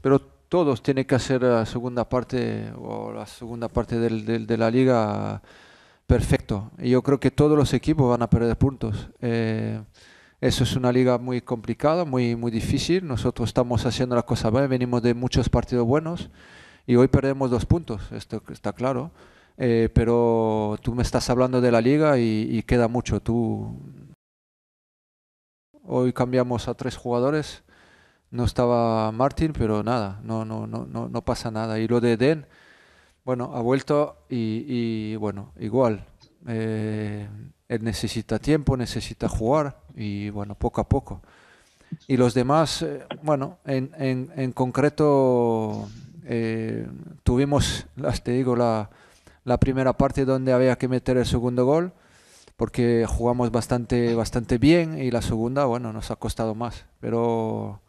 pero todos tienen que hacer la segunda parte o la segunda parte de la liga perfecto. Y yo creo que todos los equipos van a perder puntos. Eh, eso es una liga muy complicada, muy, muy difícil. Nosotros estamos haciendo las cosas bien, venimos de muchos partidos buenos y hoy perdemos dos puntos, esto está claro. Eh, pero tú me estás hablando de la liga y, queda mucho. Tú... Hoy cambiamos a tres jugadores no estaba Martín, pero nada, no, no, no, no, no pasa nada. Y lo de Den bueno, ha vuelto y, bueno, igual. Eh, él necesita tiempo, necesita jugar y bueno, poco a poco. Y los demás, eh, bueno, en, concreto eh, tuvimos, las te digo, la, la primera parte donde había que meter el segundo gol porque jugamos bastante, bastante bien y la segunda, bueno, nos ha costado más. Pero